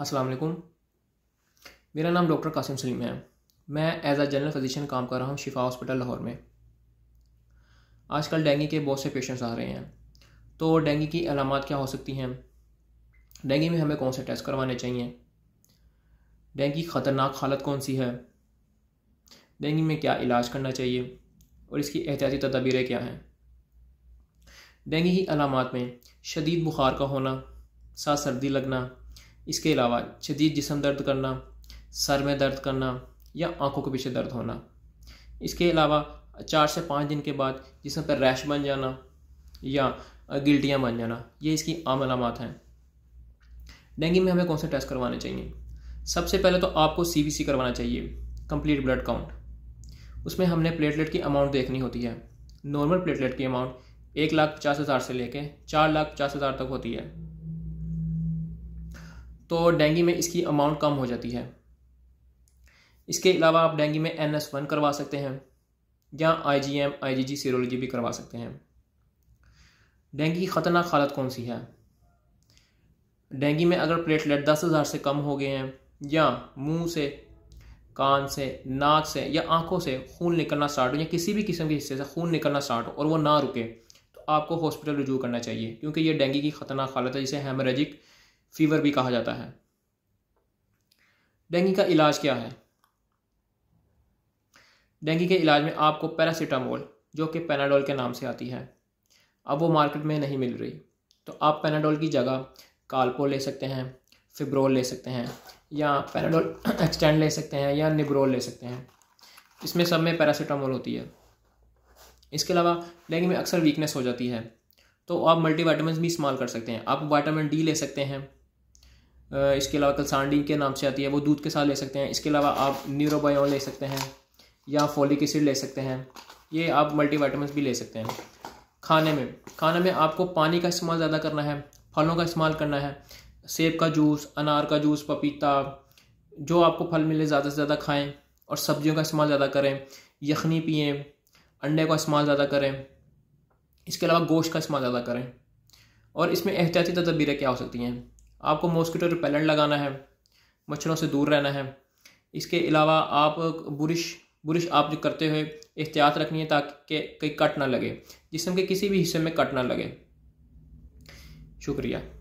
अस्सलाम वालेकुम मेरा नाम डॉक्टर कासिम सलीम है मैं एज अ जनरल फिजिशियन काम कर रहा हूँ शिफा हॉस्पिटल लाहौर में आजकल डेंगू के बहुत से पेशेंट्स आ रहे हैं तो डेंगू की अलामत क्या हो सकती हैं डेंगू में हमें कौन से टेस्ट करवाने चाहिए डेंगू की ख़तरनाक हालत कौन सी है डेंगू में क्या इलाज करना चाहिए और इसकी एहतियाती तदाबीरें क्या हैं डेंगू की अलामत में शदीद बुखार का होना सा सर्दी लगना इसके अलावा शदीद जिसम दर्द करना सर में दर्द करना या आंखों के पीछे दर्द होना इसके अलावा चार से पाँच दिन के बाद जिसम पर रैश बन जाना या गिल्टियाँ बन जाना ये इसकी आम अलामत हैं डेंगू में हमें कौन से टेस्ट करवाने चाहिए सबसे पहले तो आपको सी करवाना चाहिए कंप्लीट ब्लड काउंट उसमें हमने प्लेटलेट की अमाउंट देखनी होती है नॉर्मल प्लेटलेट की अमाउंट एक लाख पचास हज़ार से लेकर चार लाख पचास हज़ार तक होती है तो डेंगी में इसकी अमाउंट कम हो जाती है इसके अलावा आप डेंगी में एन एस वन करवा सकते हैं या आई जी एम आई जी जी सीरोलॉजी भी करवा सकते हैं डेंगी की ख़तरनाक हालत कौन सी है डेंगी में अगर प्लेटलेट दस हज़ार से कम हो गए हैं या मुंह से कान से नाक से या आंखों से खून निकलना स्टार्ट हो या किसी भी किस्म के हिस्से से खून निकलना स्टार्ट हो और वो ना रुके तो आपको हॉस्पिटल रजू करना चाहिए क्योंकि ये डेंगी की ख़तरनाक हालत है जिसे हेमरेजिक फीवर भी कहा जाता है डेंगू का इलाज क्या है डेंगू के इलाज में आपको पैरासीटामोल जो कि पेनाडोल के नाम से आती है अब वो मार्केट में नहीं मिल रही तो आप पेनाडोल की जगह कालपोल ले सकते हैं फिब्रोल ले सकते हैं या पेनाडोल एक्सटेंड ले सकते हैं या निब्रोल ले सकते हैं इसमें सब में पैरासीटामोल होती है इसके अलावा डेंगू में अक्सर वीकनेस हो जाती है तो आप मल्टीवाइटामिन भी इस्तेमाल कर सकते हैं आप वाइटामिन डी ले सकते हैं इसके अलावा कल्सानडी के नाम से आती है वो दूध के साथ ले सकते हैं इसके अलावा आप न्यूरोबायोन ले सकते हैं या फोलिक एसिड ले सकते हैं ये आप वाइटामिन भी ले सकते हैं खाने में खाने में आपको पानी का इस्तेमाल ज़्यादा करना है फलों का इस्तेमाल करना है सेब का जूस अनार का जूस पपीता जो आपको फल मिले ज़्यादा से ज़्यादा खाएं और सब्जियों का इस्तेमाल ज़्यादा करें यखनी पिए अंडे का इस्तेमाल ज़्यादा करें इसके अलावा गोश्त का इस्तेमाल ज़्यादा करें और इसमें एहतियाती तदबीरें क्या हो सकती हैं आपको मॉस्किटो रिपेलेंट लगाना है मच्छरों से दूर रहना है इसके अलावा आप बुरिश बुरिश आप जो करते हुए एहतियात रखनी है ताकि कहीं कट ना लगे जिसम के किसी भी हिस्से में कट ना लगे शुक्रिया